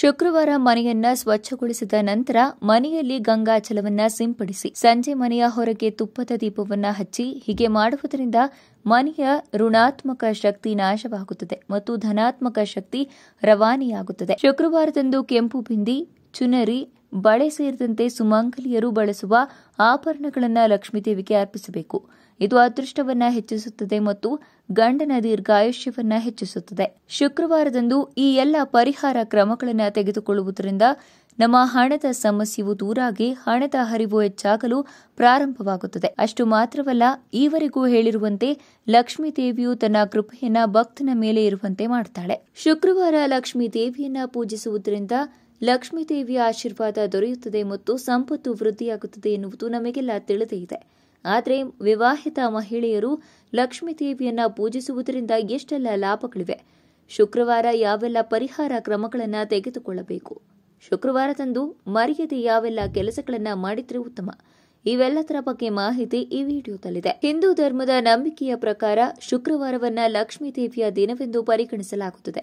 ಶುಕ್ರವಾರ ಮನೆಯನ್ನ ಸ್ವಚ್ಛಗೊಳಿಸಿದ ನಂತರ ಮನೆಯಲ್ಲಿ ಗಂಗಾಚಲವನ್ನ ಸಿಂಪಡಿಸಿ ಸಂಜೆ ಮನೆಯ ಹೊರಗೆ ತುಪ್ಪದ ದೀಪವನ್ನ ಹಚ್ಚಿ ಹೀಗೆ ಮಾಡುವುದರಿಂದ ಮನೆಯ ಋಣಾತ್ಮಕ ಶಕ್ತಿ ನಾಶವಾಗುತ್ತದೆ ಮತ್ತು ಧನಾತ್ಮಕ ಶಕ್ತಿ ರವಾನೆಯಾಗುತ್ತದೆ ಶುಕ್ರವಾರದಂದು ಕೆಂಪು ಬಿಂದಿ ಚುನರಿ ಬಳೆ ಸೇರಿದಂತೆ ಸುಮಂಗಲಿಯರು ಬಳಸುವ ಆಭರಣಗಳನ್ನು ಲಕ್ಷ್ಮೀದೇವಿಗೆ ಅರ್ಪಿಸಬೇಕು ಇದು ಅದೃಷ್ಟವನ್ನ ಹೆಚ್ಚಿಸುತ್ತದೆ ಮತ್ತು ಗಂಡನ ದೀರ್ಘಾಯುಷ್ಯವನ್ನ ಹೆಚ್ಚಿಸುತ್ತದೆ ಶುಕ್ರವಾರದಂದು ಈ ಎಲ್ಲ ಪರಿಹಾರ ಕ್ರಮಗಳನ್ನು ತೆಗೆದುಕೊಳ್ಳುವುದರಿಂದ ನಮ್ಮ ಹಣದ ಸಮಸ್ಯೆಯು ದೂರಾಗಿ ಹಣದ ಹರಿವು ಹೆಚ್ಚಾಗಲು ಪ್ರಾರಂಭವಾಗುತ್ತದೆ ಅಷ್ಟು ಮಾತ್ರವಲ್ಲ ಈವರೆಗೂ ಹೇಳಿರುವಂತೆ ಲಕ್ಷ್ಮೀ ದೇವಿಯು ತನ್ನ ಕೃಪೆಯನ್ನ ಭಕ್ತನ ಮೇಲೆ ಇರುವಂತೆ ಮಾಡುತ್ತಾಳೆ ಶುಕ್ರವಾರ ಲಕ್ಷ್ಮೀ ದೇವಿಯನ್ನ ಪೂಜಿಸುವುದರಿಂದ ಲಕ್ಷ್ಮೀ ದೇವಿಯ ಆಶೀರ್ವಾದ ದೊರೆಯುತ್ತದೆ ಮತ್ತು ಸಂಪತ್ತು ವೃದ್ಧಿಯಾಗುತ್ತದೆ ಎನ್ನುವುದು ನಮಗೆಲ್ಲ ತಿಳಿದೇ ಇದೆ ಆದರೆ ವಿವಾಹಿತ ಮಹಿಳೆಯರು ಲಕ್ಷ್ಮೀ ದೇವಿಯನ್ನ ಪೂಜಿಸುವುದರಿಂದ ಎಷ್ಟೆಲ್ಲ ಲಾಭಗಳಿವೆ ಶುಕ್ರವಾರ ಯಾವೆಲ್ಲ ಪರಿಹಾರ ಕ್ರಮಗಳನ್ನು ತೆಗೆದುಕೊಳ್ಳಬೇಕು ಶುಕ್ರವಾರದಂದು ಮರ್ಯಾದೆ ಯಾವೆಲ್ಲ ಕೆಲಸಗಳನ್ನ ಮಾಡಿದ್ರೆ ಉತ್ತಮ ಇವೆಲ್ಲದರ ಬಗ್ಗೆ ಮಾಹಿತಿ ಈ ವಿಡಿಯೋದಲ್ಲಿದೆ ಹಿಂದೂ ಧರ್ಮದ ನಂಬಿಕೆಯ ಪ್ರಕಾರ ಶುಕ್ರವಾರವನ್ನ ಲಕ್ಷ್ಮೀ ದೇವಿಯ ದಿನವೆಂದು ಪರಿಗಣಿಸಲಾಗುತ್ತದೆ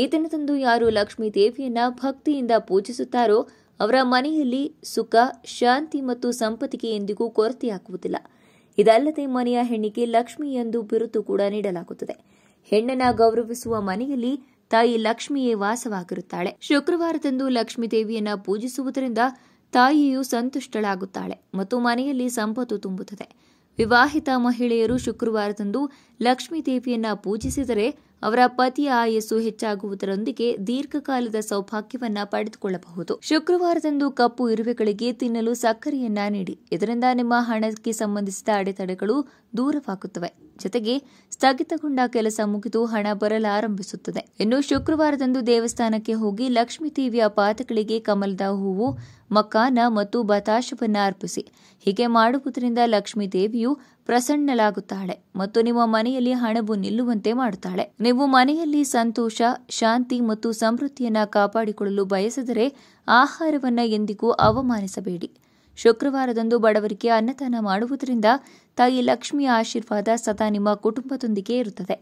ಈ ದಿನದಂದು ಯಾರು ಲಕ್ಷ್ಮೀ ದೇವಿಯನ್ನ ಭಕ್ತಿಯಿಂದ ಪೂಜಿಸುತ್ತಾರೋ ಅವರ ಮನೆಯಲ್ಲಿ ಸುಖ ಶಾಂತಿ ಮತ್ತು ಸಂಪತ್ತಿಗೆ ಎಂದಿಗೂ ಕೊರತೆಯಾಗುವುದಿಲ್ಲ ಇದಲ್ಲದೆ ಮನೆಯ ಹೆಣ್ಣಿಗೆ ಲಕ್ಷ್ಮಿ ಎಂದು ಬಿರುದು ಕೂಡ ನೀಡಲಾಗುತ್ತದೆ ಹೆಣ್ಣನ್ನ ಗೌರವಿಸುವ ಮನೆಯಲ್ಲಿ ತಾಯಿ ಲಕ್ಷ್ಮಿಯೇ ವಾಸವಾಗಿರುತ್ತಾಳೆ ಶುಕ್ರವಾರದಂದು ಲಕ್ಷ್ಮೀ ದೇವಿಯನ್ನ ಪೂಜಿಸುವುದರಿಂದ ತಾಯಿಯು ಸಂತುಷ್ಟಳಾಗುತ್ತಾಳೆ ಮತ್ತು ಮನೆಯಲ್ಲಿ ಸಂಪತ್ತು ತುಂಬುತ್ತದೆ ವಿವಾಹಿತ ಮಹಿಳೆಯರು ಶುಕ್ರವಾರದಂದು ಲಕ್ಷ್ಮೀ ದೇವಿಯನ್ನ ಪೂಜಿಸಿದರೆ ಅವರ ಪತಿಯ ಆಯಸ್ಸು ಹೆಚ್ಚಾಗುವುದರೊಂದಿಗೆ ದೀರ್ಘಕಾಲದ ಸೌಭಾಗ್ಯವನ್ನ ಪಡೆದುಕೊಳ್ಳಬಹುದು ಶುಕ್ರವಾರದಂದು ಕಪ್ಪು ಇರುವೆಗಳಿಗೆ ತಿನ್ನಲು ಸಕ್ಕರೆಯನ್ನ ನೀಡಿ ಇದರಿಂದ ನಿಮ್ಮ ಹಣಕ್ಕೆ ಸಂಬಂಧಿಸಿದ ಅಡೆತಡೆಗಳು ದೂರವಾಗುತ್ತವೆ ಜೊತೆಗೆ ಸ್ಥಗಿತಗೊಂಡ ಕೆಲಸ ಮುಗಿದು ಹಣ ಬರಲಾರಂಭಿಸುತ್ತದೆ ಇನ್ನು ಶುಕ್ರವಾರದಂದು ದೇವಸ್ಥಾನಕ್ಕೆ ಹೋಗಿ ಲಕ್ಷ್ಮೀ ದೇವಿಯ ಪಾದಗಳಿಗೆ ಕಮಲದ ಹೂವು ಮಕಾನ ಮತ್ತು ಬತಾಶವನ್ನು ಅರ್ಪಿಸಿ ಹೀಗೆ ಮಾಡುವುದರಿಂದ ಲಕ್ಷ್ಮೀ ದೇವಿಯು ಪ್ರಸನ್ನಲಾಗುತ್ತಾಳೆ ಮತ್ತು ನಿಮ್ಮ ಮನೆಯಲ್ಲಿ ಹಣವು ನಿಲ್ಲುವಂತೆ ಮಾಡುತ್ತಾಳೆ ನೀವು ಮನೆಯಲ್ಲಿ ಸಂತೋಷ ಶಾಂತಿ ಮತ್ತು ಸಮೃದ್ಧಿಯನ್ನ ಕಾಪಾಡಿಕೊಳ್ಳಲು ಬಯಸಿದರೆ ಆಹಾರವನ್ನ ಎಂದಿಗೂ ಅವಮಾನಿಸಬೇಡಿ ಶುಕ್ರವಾರದಂದು ಬಡವರಿಗೆ ಅನ್ನದಾನ ಮಾಡುವುದರಿಂದ ತಾಯಿ ಲಕ್ಷ್ಮಿಯ ಆಶೀರ್ವಾದ ಸದಾ ನಿಮ್ಮ ಕುಟುಂಬದೊಂದಿಗೆ ಇರುತ್ತದೆ